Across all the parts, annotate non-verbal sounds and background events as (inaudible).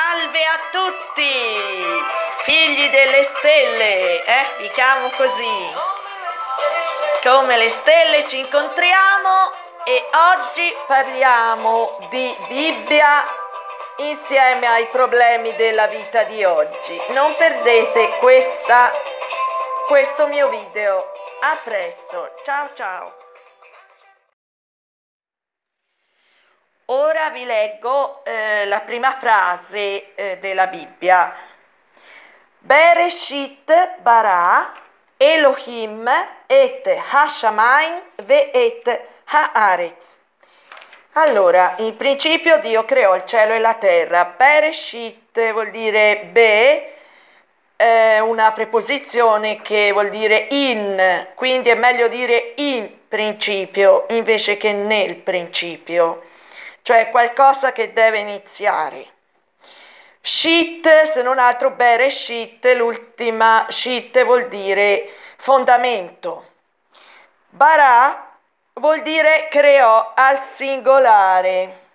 Salve a tutti, figli delle stelle, eh? vi chiamo così. Come le stelle ci incontriamo e oggi parliamo di Bibbia insieme ai problemi della vita di oggi. Non perdete questa, questo mio video. A presto, ciao ciao. Ora vi leggo eh, la prima frase eh, della Bibbia. Bereshit bara Elohim et Hashamain ve et Haaretz. Allora, in principio Dio creò il cielo e la terra. Bereshit vuol dire be, eh, una preposizione che vuol dire in, quindi è meglio dire in principio invece che nel principio cioè qualcosa che deve iniziare. Shit, se non altro bere shit, l'ultima shit vuol dire fondamento. Bara vuol dire creò al singolare,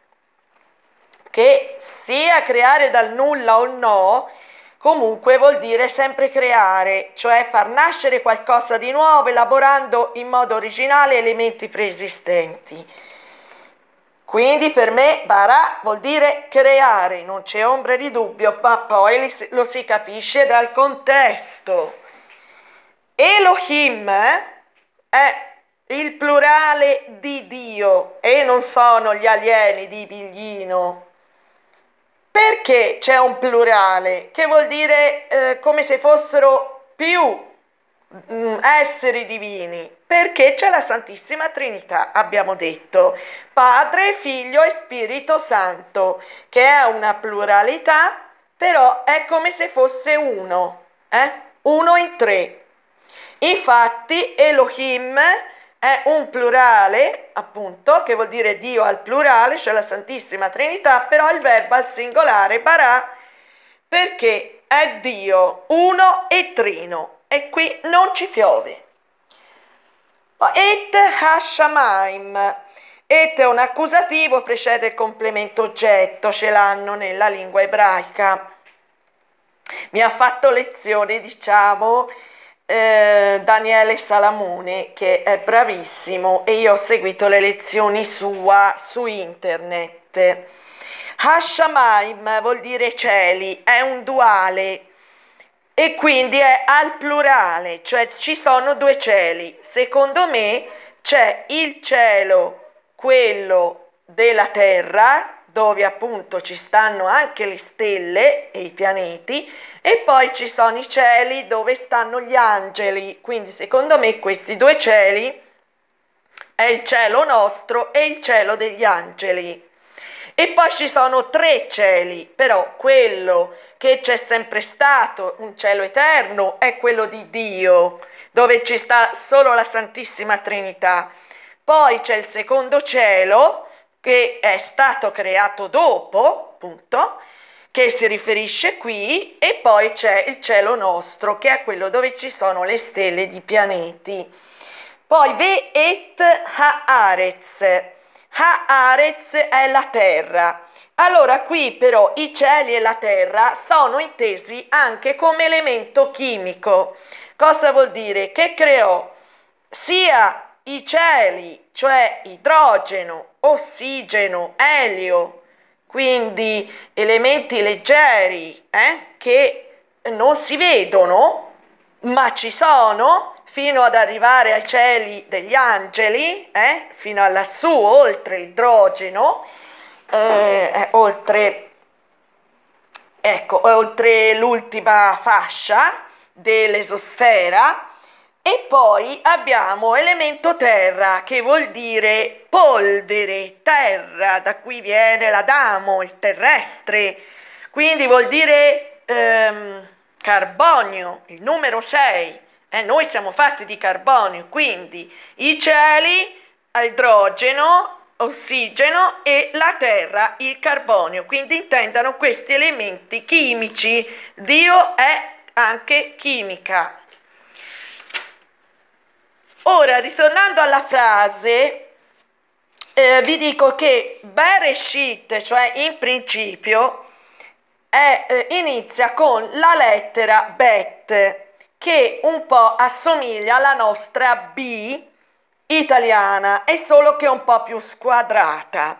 che sia creare dal nulla o no, comunque vuol dire sempre creare, cioè far nascere qualcosa di nuovo, elaborando in modo originale elementi preesistenti. Quindi per me Barà vuol dire creare, non c'è ombra di dubbio, ma poi lo si capisce dal contesto. Elohim eh, è il plurale di Dio e non sono gli alieni di Biglino. Perché c'è un plurale? Che vuol dire eh, come se fossero più Mm, esseri divini, perché c'è la Santissima Trinità, abbiamo detto, Padre, Figlio e Spirito Santo, che è una pluralità, però è come se fosse uno, eh? uno in tre. Infatti Elohim è un plurale, appunto, che vuol dire Dio al plurale, cioè la Santissima Trinità, però il verbo al singolare, barà, perché è Dio, uno e trino, e qui non ci piove. Et hashamaim. Et è un accusativo, precede il complemento oggetto, ce l'hanno nella lingua ebraica. Mi ha fatto lezione, diciamo, eh, Daniele Salamone, che è bravissimo, e io ho seguito le lezioni sua su internet. Hashamaim vuol dire cieli, è un duale e quindi è al plurale, cioè ci sono due cieli. Secondo me c'è il cielo, quello della terra, dove appunto ci stanno anche le stelle e i pianeti, e poi ci sono i cieli dove stanno gli angeli. Quindi secondo me questi due cieli è il cielo nostro e il cielo degli angeli. E poi ci sono tre cieli, però quello che c'è sempre stato, un cielo eterno, è quello di Dio, dove ci sta solo la Santissima Trinità. Poi c'è il secondo cielo, che è stato creato dopo, appunto, che si riferisce qui, e poi c'è il cielo nostro, che è quello dove ci sono le stelle di pianeti. Poi Ve et Haaretz, Haaretz è la terra. Allora qui però i cieli e la terra sono intesi anche come elemento chimico. Cosa vuol dire? Che creò sia i cieli, cioè idrogeno, ossigeno, elio, quindi elementi leggeri eh, che non si vedono ma ci sono fino ad arrivare ai cieli degli angeli, eh, fino a lassù, oltre l'idrogeno, eh, eh, oltre, ecco, eh, oltre l'ultima fascia dell'esosfera, e poi abbiamo elemento terra, che vuol dire polvere, terra, da cui viene l'adamo, il terrestre, quindi vuol dire ehm, carbonio, il numero 6. Eh, noi siamo fatti di carbonio, quindi i cieli, idrogeno, ossigeno e la terra, il carbonio. Quindi intendano questi elementi chimici. Dio è anche chimica. Ora, ritornando alla frase, eh, vi dico che Bereshit, cioè in principio, è, eh, inizia con la lettera Bet, che un po' assomiglia alla nostra B italiana, è solo che è un po' più squadrata.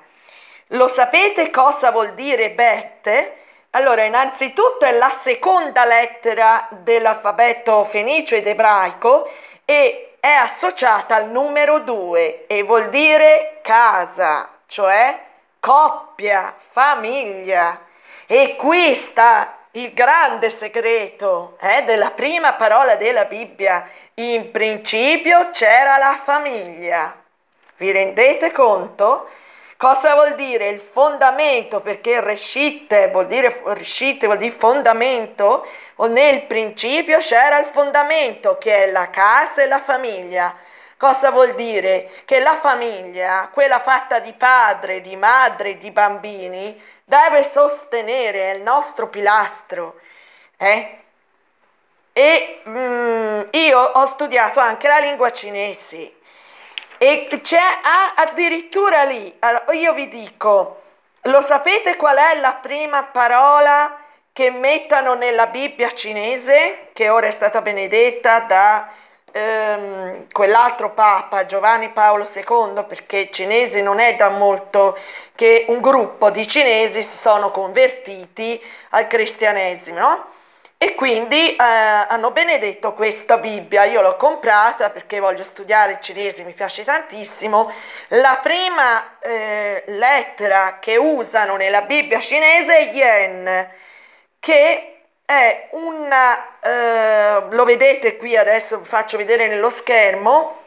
Lo sapete cosa vuol dire bette? Allora, innanzitutto è la seconda lettera dell'alfabeto fenicio ed ebraico e è associata al numero 2 e vuol dire casa, cioè coppia, famiglia. E qui sta il grande segreto eh, della prima parola della Bibbia. In principio c'era la famiglia. Vi rendete conto? Cosa vuol dire il fondamento? Perché rescite vuol dire rescite, vuol dire fondamento. O nel principio c'era il fondamento che è la casa e la famiglia. Cosa vuol dire? Che la famiglia, quella fatta di padre, di madre, di bambini, deve sostenere il nostro pilastro. Eh? E mm, io ho studiato anche la lingua cinese e c'è ah, addirittura lì, allora, io vi dico, lo sapete qual è la prima parola che mettono nella Bibbia cinese, che ora è stata benedetta da ehm, quell'altro Papa, Giovanni Paolo II, perché cinesi non è da molto che un gruppo di cinesi si sono convertiti al cristianesimo, E quindi eh, hanno benedetto questa Bibbia, io l'ho comprata perché voglio studiare il cinese, mi piace tantissimo. La prima eh, lettera che usano nella Bibbia cinese è Yen, che è una, eh, lo vedete qui adesso, faccio vedere nello schermo,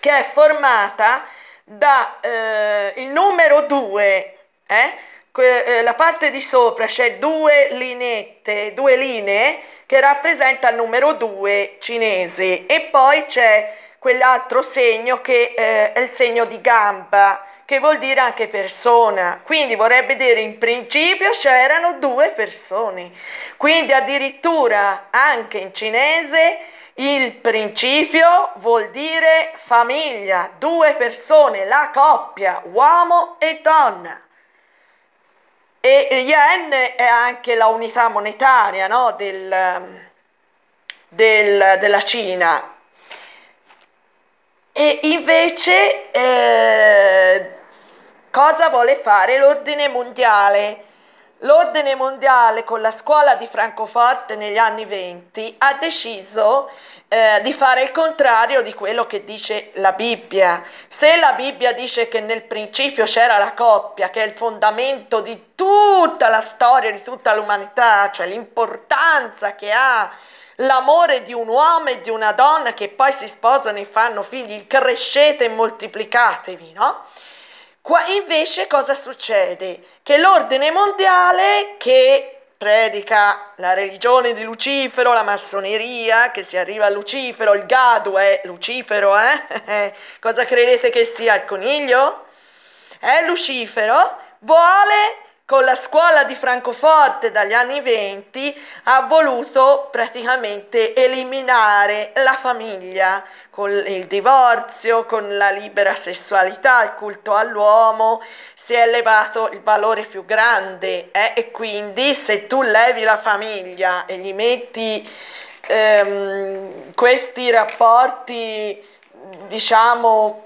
che è formata da eh, il numero 2, eh? eh? la parte di sopra c'è due lineette, due linee che rappresenta il numero 2 cinese e poi c'è quell'altro segno che eh, è il segno di gamba che vuol dire anche persona, quindi vorrebbe dire in principio c'erano due persone, quindi addirittura anche in cinese il principio vuol dire famiglia, due persone, la coppia, uomo e donna. E yen è anche la unità monetaria no? del, del, della Cina. E invece eh, cosa vuole fare l'ordine mondiale. L'ordine mondiale con la scuola di Francoforte negli anni 20 ha deciso eh, di fare il contrario di quello che dice la Bibbia. Se la Bibbia dice che nel principio c'era la coppia, che è il fondamento di tutta la storia, di tutta l'umanità, cioè l'importanza che ha l'amore di un uomo e di una donna che poi si sposano e fanno figli, crescete e moltiplicatevi, no? Qua invece cosa succede? Che l'ordine mondiale che predica la religione di Lucifero, la massoneria, che si arriva a Lucifero, il gado è Lucifero, eh? (laughs) cosa credete che sia il coniglio? È Lucifero, vuole con la scuola di Francoforte dagli anni 20 ha voluto praticamente eliminare la famiglia con il divorzio, con la libera sessualità, il culto all'uomo, si è elevato il valore più grande eh? e quindi se tu levi la famiglia e gli metti ehm, questi rapporti diciamo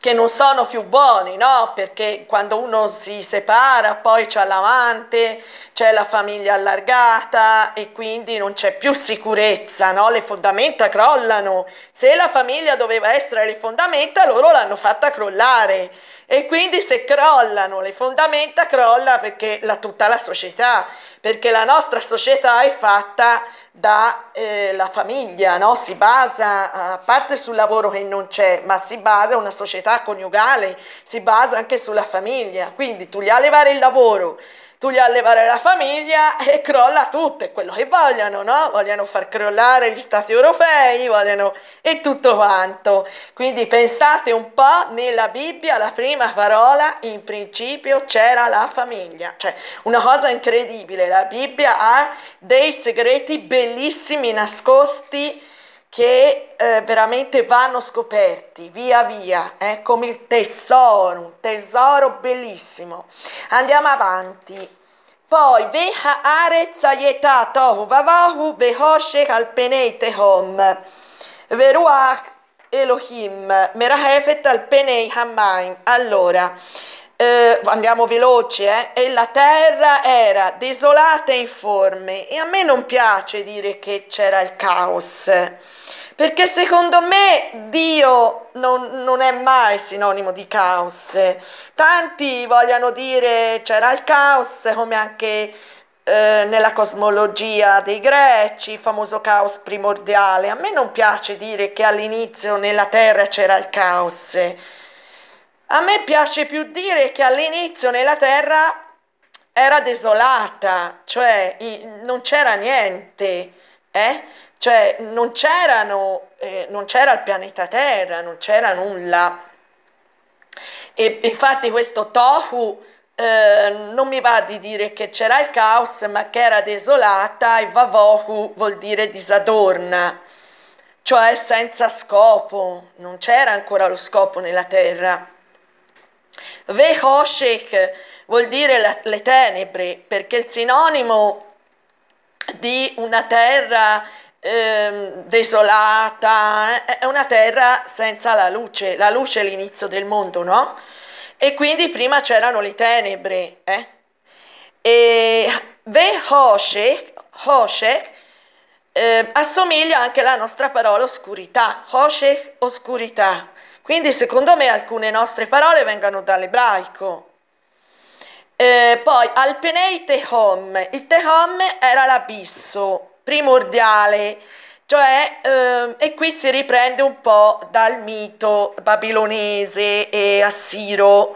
che non sono più buoni, no? Perché quando uno si separa poi c'è l'amante, c'è la famiglia allargata e quindi non c'è più sicurezza, no? Le fondamenta crollano. Se la famiglia doveva essere le fondamenta, loro l'hanno fatta crollare. E quindi se crollano le fondamenta, crolla perché la, tutta la società, perché la nostra società è fatta dalla eh, famiglia, no? Si basa, a parte sul lavoro che non c'è, ma si basa una società realtà coniugale si basa anche sulla famiglia, quindi tu gli allevare il lavoro, tu gli allevare la famiglia (laughs) e crolla tutto, è quello che vogliono, no? Vogliono far crollare gli stati europei, vogliono... e tutto quanto. Quindi pensate un po', nella Bibbia la prima parola, in principio, c'era la famiglia. Cioè, una cosa incredibile, la Bibbia ha dei segreti bellissimi nascosti che eh, veramente vanno scoperti via via, eh, come il tesoro, un tesoro bellissimo. Andiamo avanti. Poi, veha arez aietà tohu vavahu behoshe kalpenei hom veruach Elohim merahefet alpenei hammaim. Allora, eh, andiamo veloce, eh? e la terra era desolata e informe. E a me non piace dire che c'era il caos. Perché secondo me Dio non, non è mai sinonimo di caos. Tanti vogliono dire c'era il caos, come anche eh, nella cosmologia dei greci, il famoso caos primordiale. A me non piace dire che all'inizio nella Terra c'era il caos. A me piace più dire che all'inizio nella Terra era desolata, cioè non c'era niente. Eh? Cioè non, eh, non c'era il pianeta Terra, non c'era nulla. E infatti questo tofu eh, non mi va di dire che c'era il caos, ma che era desolata e vavohu vuol dire disadorna, cioè senza scopo, non c'era ancora lo scopo nella terra. Vehoshek vuol dire la, le tenebre, perché il sinonimo di una terra ehm, eh, desolata, è una terra senza la luce, la luce è l'inizio del mondo, no? E quindi prima c'erano le tenebre, eh? E Ve Hoshek, Hoshek ehm, assomiglia anche alla nostra parola oscurità, Hoshek oscurità. Quindi secondo me alcune nostre parole vengono dall'ebraico. Eh, poi Alpenei Tehom. Il Tehom era l'abisso primordiale, cioè, ehm, e qui si riprende un po' dal mito babilonese e assiro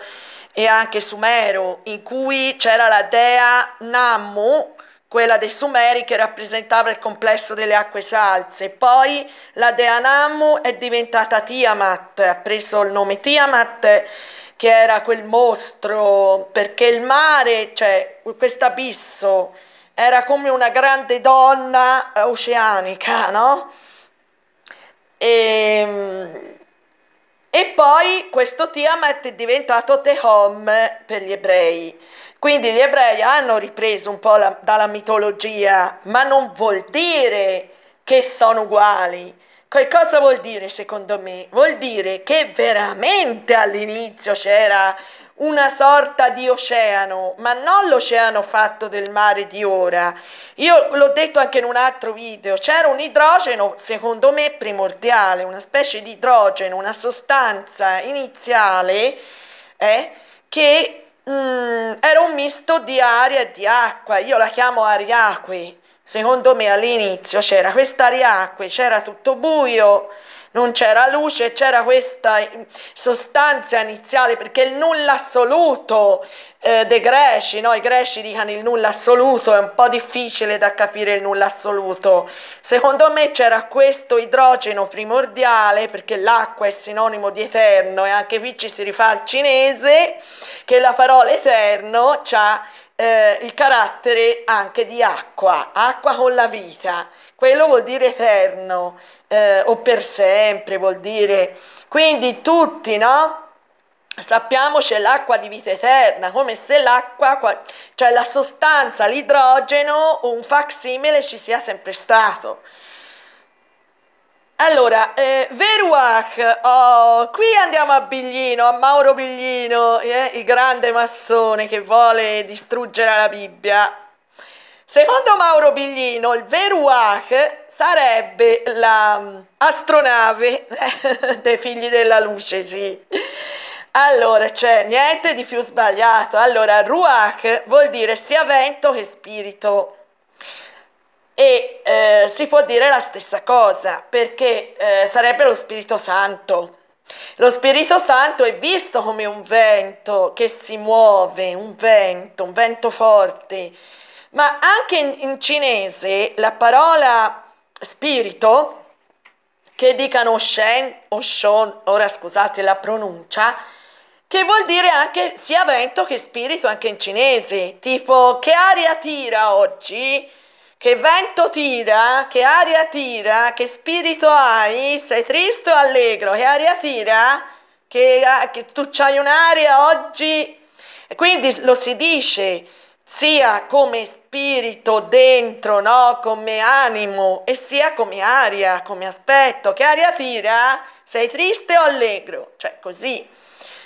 e anche sumero, in cui c'era la dea Nammu quella dei Sumeri che rappresentava il complesso delle acque salse. Poi la dea Nammu è diventata Tiamat, ha preso il nome Tiamat che era quel mostro, perché il mare, cioè questo abisso, era come una grande donna eh, oceanica, no? E, ehm, e poi questo Tiamat è diventato Tehom per gli ebrei. Quindi gli ebrei hanno ripreso un po' la, dalla mitologia, ma non vuol dire che sono uguali che cosa vuol dire secondo me? Vuol dire che veramente all'inizio c'era una sorta di oceano, ma non l'oceano fatto del mare di ora. Io l'ho detto anche in un altro video, c'era un idrogeno, secondo me, primordiale, una specie di idrogeno, una sostanza iniziale eh, che mh, mm, era un misto di aria e di acqua, io la chiamo ariacque, Secondo me all'inizio c'era questa riacque, c'era tutto buio, non c'era luce, c'era questa sostanza iniziale, perché il nulla assoluto eh, dei greci, no? i greci dicono il nulla assoluto, è un po' difficile da capire il nulla assoluto. Secondo me c'era questo idrogeno primordiale, perché l'acqua è sinonimo di eterno, e anche qui ci si rifà al cinese, che la parola eterno ha eh, il carattere anche di acqua, acqua con la vita, quello vuol dire eterno eh, o per sempre, vuol dire... Quindi tutti, no? Sappiamo c'è l'acqua di vita eterna, come se l'acqua, cioè la sostanza, l'idrogeno, un facsimile ci sia sempre stato. Allora, eh, Veruach, oh, qui andiamo a Biglino, a Mauro Biglino, eh, il grande massone che vuole distruggere la Bibbia. Secondo Mauro Biglino, il Veruach sarebbe l'astronave la, mm, eh, (laughs) dei figli della luce, sì. Allora, cioè, niente di più sbagliato. Allora, Ruach vuol dire sia vento che spirito. E eh, si può dire la stessa cosa perché eh, sarebbe lo Spirito Santo. Lo Spirito Santo è visto come un vento che si muove, un vento, un vento forte, ma anche in, in cinese la parola spirito, che dicano Shen o Shon, ora scusate la pronuncia, che vuol dire anche sia vento che spirito anche in cinese, tipo che aria tira oggi? Che vento tira, che aria tira, che spirito hai, sei triste o allegro? Che aria tira, che, ah, che tu c'hai un'aria oggi. E quindi lo si dice sia come spirito dentro, no? come animo, e sia come aria, come aspetto. Che aria tira? Sei triste o allegro? Cioè così.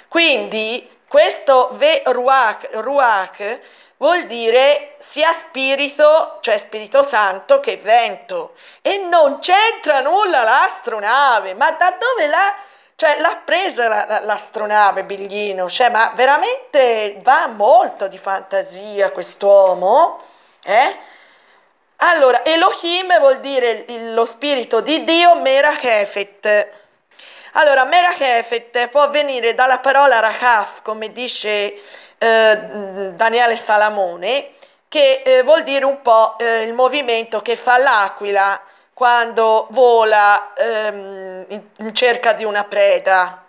Quindi questo ve ruach, ruach vuol dire sia spirito, cioè spirito santo, che vento. E non c'entra nulla l'astronave, ma da dove l'ha... Cioè l'ha presa l'astronave la, la, Biglino, cioè, ma veramente va molto di fantasia quest'uomo, eh? Allora, Elohim vuol dire lo spirito di Dio, Merakefet. Allora, Merakefet può venire dalla parola Rakaf, come dice eh, Daniele Salamone, che eh, vuol dire un po' eh, il movimento che fa l'aquila quando vola ehm, in cerca di una preda.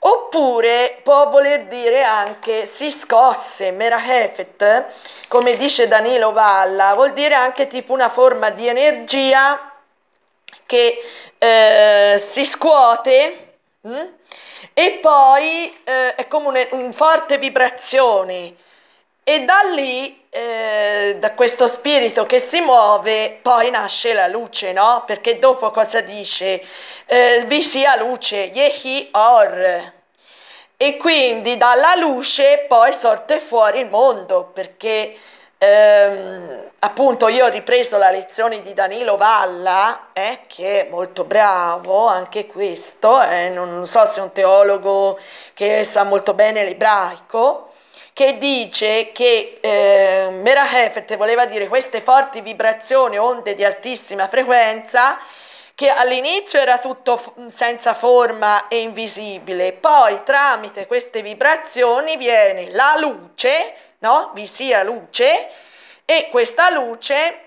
Oppure può voler dire anche si scosse, merahefet, come dice Danilo Valla, vuol dire anche tipo una forma di energia che eh, si scuote mh? Hm? e poi eh, è come un, un forte vibrazione e da lì, eh, da questo spirito che si muove, poi nasce la luce, no? Perché dopo cosa dice? Eh, vi sia luce, Yehi Or. E quindi dalla luce poi sorte fuori il mondo, perché ehm, appunto io ho ripreso la lezione di Danilo Valla, eh, che è molto bravo, anche questo, eh, non so se è un teologo che sa molto bene l'ebraico, che dice che eh, Merahefet voleva dire queste forti vibrazioni, onde di altissima frequenza, che all'inizio era tutto senza forma e invisibile, poi tramite queste vibrazioni viene la luce no? vi sia luce e questa luce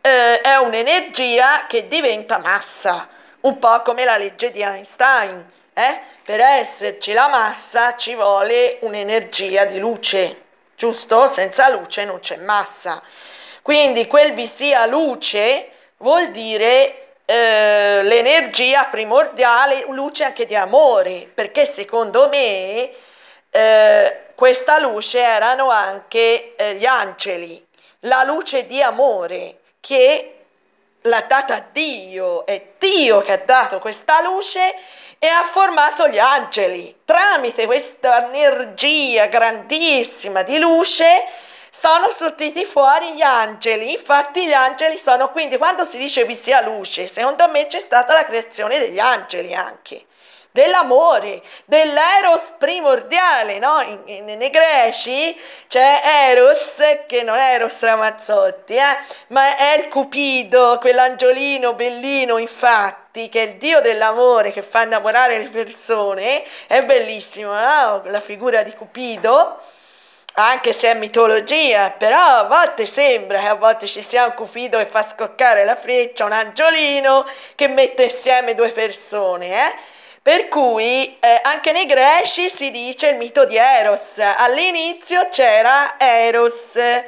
eh, è un'energia che diventa massa, un po' come la legge di Einstein. Eh? Per esserci la massa ci vuole un'energia di luce, giusto? Senza luce non c'è massa. Quindi quel vi sia luce vuol dire eh, l'energia primordiale, luce anche di amore, perché secondo me eh, questa luce erano anche eh, gli angeli, la luce di amore che l'ha data Dio, è Dio che ha dato questa luce e ha formato gli angeli. Tramite questa energia grandissima di luce sono sortiti fuori gli angeli, infatti gli angeli sono quindi, quando si dice vi sia luce, secondo me c'è stata la creazione degli angeli anche dell'amore, dell'eros primordiale, no? In, in, nei greci c'è Eros, che non è Eros Ramazzotti, eh? ma è il Cupido, quell'angiolino bellino infatti, che è il dio dell'amore che fa innamorare le persone, è bellissimo, no? la figura di Cupido, anche se è mitologia, però a volte sembra che a volte ci sia un Cupido che fa scoccare la freccia, un angiolino che mette insieme due persone, eh? Per cui eh, anche nei greci si dice il mito di Eros. All'inizio c'era Eros, eh?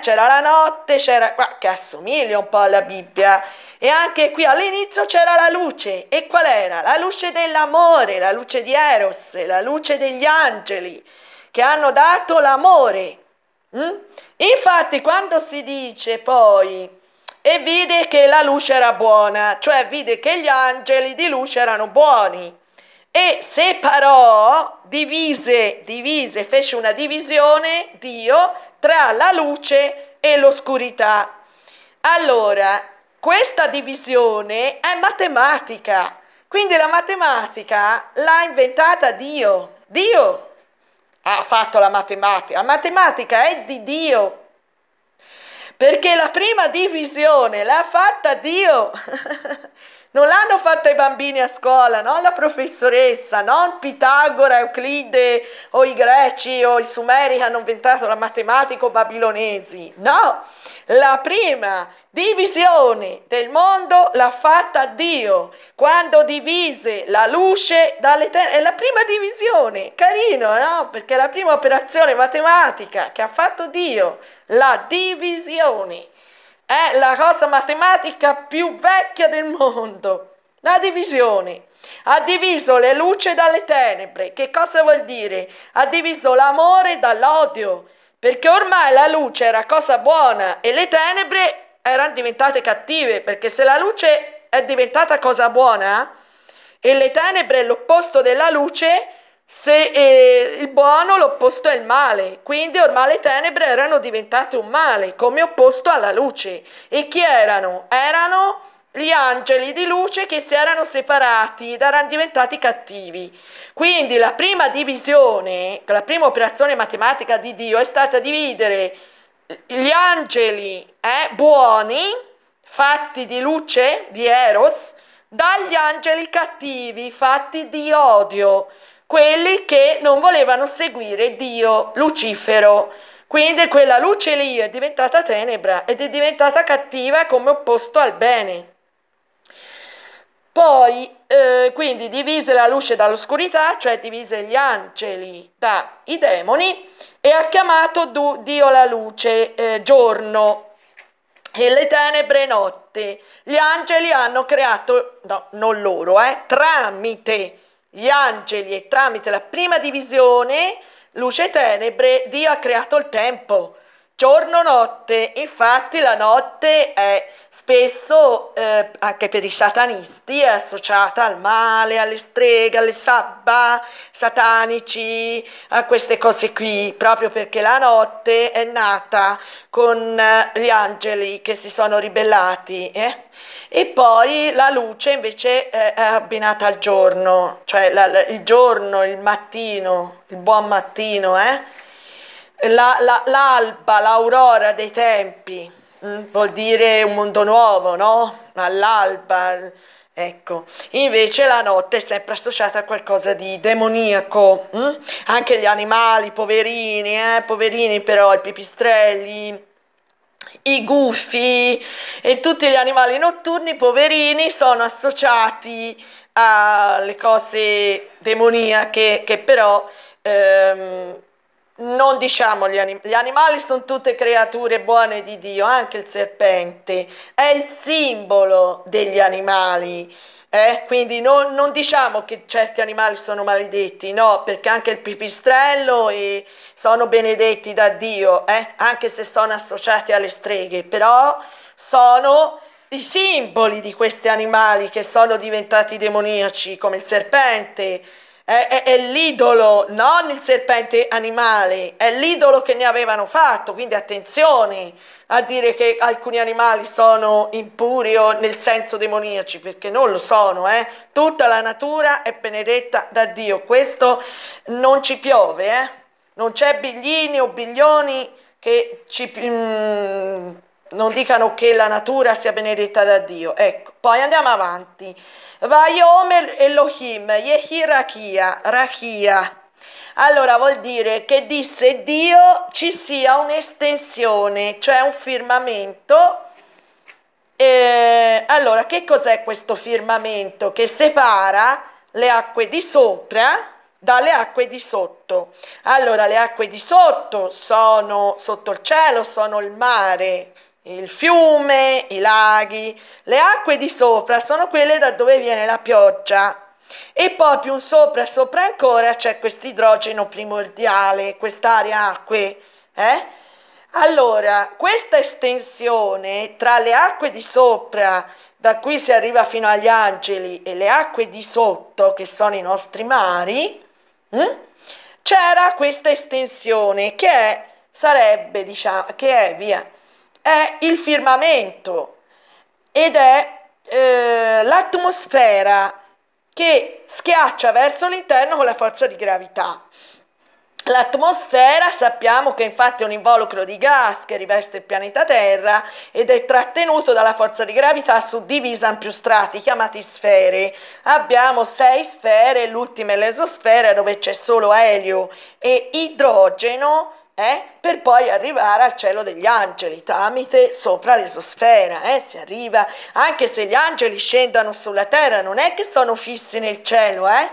c'era la notte, c'era... che assomiglia un po' alla Bibbia. E anche qui all'inizio c'era la luce. E qual era? La luce dell'amore, la luce di Eros, la luce degli angeli che hanno dato l'amore. Mm? Infatti quando si dice poi e vide che la luce era buona, cioè vide che gli angeli di luce erano buoni e separò, divise, divise, fece una divisione Dio tra la luce e l'oscurità. Allora, questa divisione è matematica, quindi la matematica l'ha inventata Dio. Dio ha fatto la matematica, la matematica è di Dio perché la prima divisione l'ha fatta Dio. (laughs) non l'hanno fatto i bambini a scuola, non la professoressa, non Pitagora, Euclide o i greci o i sumeri che hanno inventato la matematica o babilonesi. No, la prima divisione del mondo l'ha fatta Dio quando divise la luce dalle terre. È la prima divisione, carino, no? Perché è la prima operazione matematica che ha fatto Dio, la divisione è la cosa matematica più vecchia del mondo, la divisione. Ha diviso le luci dalle tenebre. Che cosa vuol dire? Ha diviso l'amore dall'odio, perché ormai la luce era cosa buona e le tenebre erano diventate cattive, perché se la luce è diventata cosa buona e le tenebre è l'opposto della luce, se eh, il buono l'opposto è il male, quindi ormai le tenebre erano diventate un male come opposto alla luce. E chi erano? Erano gli angeli di luce che si erano separati, erano diventati cattivi. Quindi la prima divisione, la prima operazione matematica di Dio è stata dividere gli angeli eh, buoni, fatti di luce, di eros, dagli angeli cattivi, fatti di odio quelli che non volevano seguire Dio, Lucifero. Quindi quella luce lì è diventata tenebra ed è diventata cattiva come opposto al bene. Poi, eh, quindi, divise la luce dall'oscurità, cioè divise gli angeli dai demoni, e ha chiamato du- Dio la luce eh, giorno e le tenebre notte. Gli angeli hanno creato, no, non loro, eh, tramite gli angeli e tramite la prima divisione, luce e tenebre, Dio ha creato il tempo. Giorno-notte, infatti la notte è spesso, eh, anche per i satanisti, è associata al male, alle streghe, alle sabba, satanici, a queste cose qui, proprio perché la notte è nata con eh, gli angeli che si sono ribellati. Eh? E poi la luce invece eh, è abbinata al giorno, cioè la, il giorno, il mattino, il buon mattino, eh? l'alba, la, l'aurora dei tempi, mm, vuol dire un mondo nuovo, no? All'alba, ecco. Invece la notte è sempre associata a qualcosa di demoniaco, mh? Mm? anche gli animali, poverini, eh? poverini però, i pipistrelli, i gufi e tutti gli animali notturni, poverini, sono associati alle cose demoniache che però... Ehm, non diciamo gli animali, gli animali sono tutte creature buone di Dio, anche il serpente è il simbolo degli animali. Eh? Quindi non, non, diciamo che certi animali sono maledetti, no, perché anche il pipistrello e sono benedetti da Dio, eh? anche se sono associati alle streghe, però sono i simboli di questi animali che sono diventati demoniaci, come il serpente, è, è, è l'idolo, non il serpente animale, è l'idolo che ne avevano fatto, quindi attenzione a dire che alcuni animali sono impuri o nel senso demoniaci, perché non lo sono, eh? tutta la natura è benedetta da Dio, questo non ci piove, eh? non c'è biglini o biglioni che ci... Mm, non dicano che la natura sia benedetta da Dio. Ecco, poi andiamo avanti. Vayom Elohim, Yehi Rachia, Rachia. Allora vuol dire che disse Dio ci sia un'estensione, cioè un firmamento. E allora, che cos'è questo firmamento che separa le acque di sopra dalle acque di sotto. Allora, le acque di sotto sono sotto il cielo, sono il mare, il fiume, i laghi. Le acque di sopra sono quelle da dove viene la pioggia. E poi più sopra sopra ancora c'è questo idrogeno primordiale, quest'area acque. Eh? Allora, questa estensione tra le acque di sopra, da cui si arriva fino agli angeli, e le acque di sotto, che sono i nostri mari, hm? c'era questa estensione che è, sarebbe, diciamo, che è, via, è il firmamento ed è eh, l'atmosfera che schiaccia verso l'interno con la forza di gravità. L'atmosfera sappiamo che infatti è un involucro di gas che riveste il pianeta Terra ed è trattenuto dalla forza di gravità suddivisa in più strati chiamati sfere. Abbiamo sei sfere, l'ultima è l'esosfera dove c'è solo elio e idrogeno eh? per poi arrivare al cielo degli angeli tramite sopra l'esosfera, eh? si arriva, anche se gli angeli scendono sulla terra, non è che sono fissi nel cielo, eh?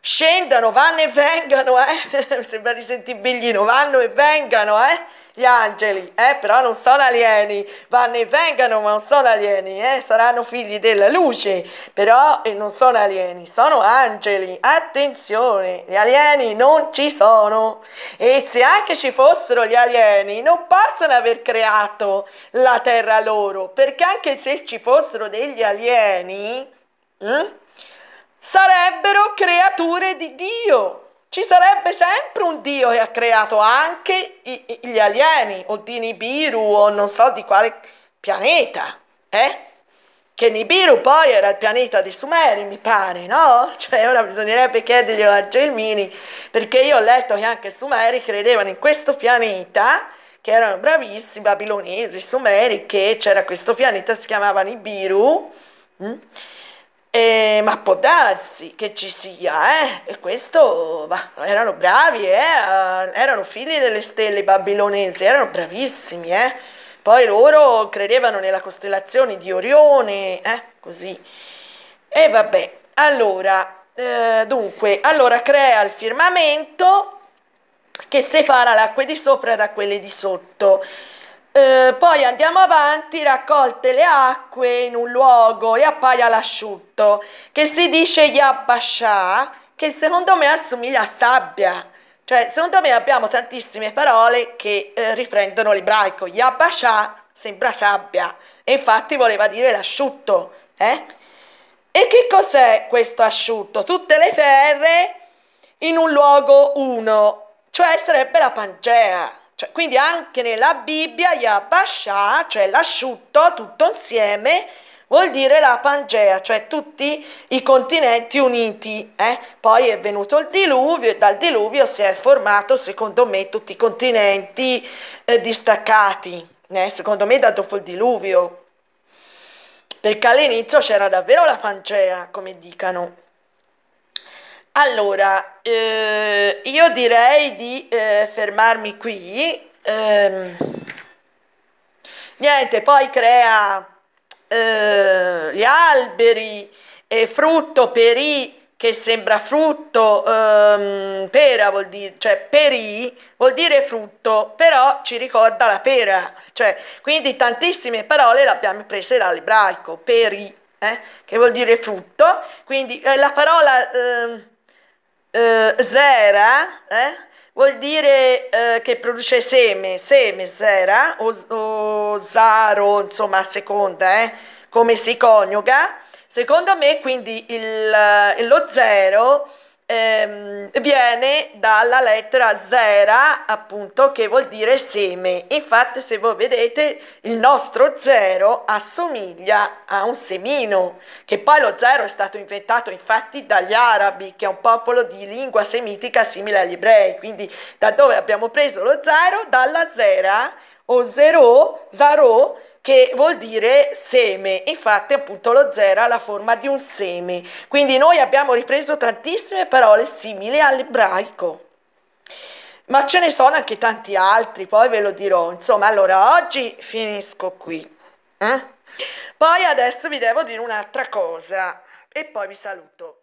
scendano, vanno e vengano, eh? (laughs) sembra di sentire Biglino, vanno e vengano, eh? gli angeli, eh, però non sono alieni, vanno e vengano, ma non sono alieni, eh, saranno figli della luce, però eh, non sono alieni, sono angeli. Attenzione, gli alieni non ci sono e se anche ci fossero gli alieni non possono aver creato la terra loro, perché anche se ci fossero degli alieni, hm, sarebbero creature di Dio ci sarebbe sempre un dio che ha creato anche gli alieni, o di Nibiru, o non so di quale pianeta, eh? Che Nibiru poi era il pianeta dei Sumeri, mi pare, no? (laughs) Cioè, ora bisognerebbe chiederglielo a Gelmini, perché io ho letto che anche i Sumeri credevano in questo pianeta, che erano bravissimi, babilonesi, Sumeri, che c'era questo pianeta, si chiamava Nibiru, mh? Mm? Eh, ma può darsi che ci sia, eh? E questo, bah, erano bravi, eh? eh? erano figli delle stelle babilonesi, erano bravissimi, eh? Poi loro credevano nella costellazione di Orione, eh? Così. E vabbè, allora, eh, dunque, allora crea il firmamento che separa le acque di sopra da quelle di sotto. Eh, poi andiamo avanti, raccolte le acque in un luogo e appaia l'asciutto, che si dice Yabashà, che secondo me assomiglia a sabbia. Cioè, secondo me abbiamo tantissime parole che eh, riprendono l'ebraico. Yabashà sembra sabbia, e infatti voleva dire l'asciutto. Eh? E che cos'è questo asciutto? Tutte le terre in un luogo uno, cioè sarebbe la Pangea. Cioè, quindi anche nella Bibbia Yabashah, cioè l'asciutto tutto insieme, vuol dire la Pangea, cioè tutti i continenti uniti. Eh? Poi è venuto il diluvio e dal diluvio si è formato, secondo me, tutti i continenti eh, distaccati, eh? secondo me da dopo il diluvio. Perché all'inizio c'era davvero la Pangea, come dicano. Allora, eh, io direi di eh, fermarmi qui. Eh, niente, poi crea eh, gli alberi e frutto per i che sembra frutto, ehm, pera vuol dire, cioè perì vuol dire frutto, però ci ricorda la pera, cioè quindi tantissime parole le abbiamo prese dall'ebraico, perì, eh, che vuol dire frutto, quindi eh, la parola... Ehm, eh, zera eh, vuol dire eh, che produce seme, seme zera o, o zaro, insomma a seconda eh, come si coniuga. Secondo me quindi il, eh, lo zero ehm, viene dalla lettera zera, appunto, che vuol dire seme. Infatti, se voi vedete, il nostro zero assomiglia a un semino, che poi lo zero è stato inventato infatti dagli arabi, che è un popolo di lingua semitica simile agli ebrei. Quindi, da dove abbiamo preso lo zero? Dalla zera o zero, zaro, che vuol dire seme, infatti appunto lo zero ha la forma di un seme, quindi noi abbiamo ripreso tantissime parole simili all'ebraico. Ma ce ne sono anche tanti altri, poi ve lo dirò. Insomma, allora oggi finisco qui. Eh? Poi adesso vi devo dire un'altra cosa e poi vi saluto.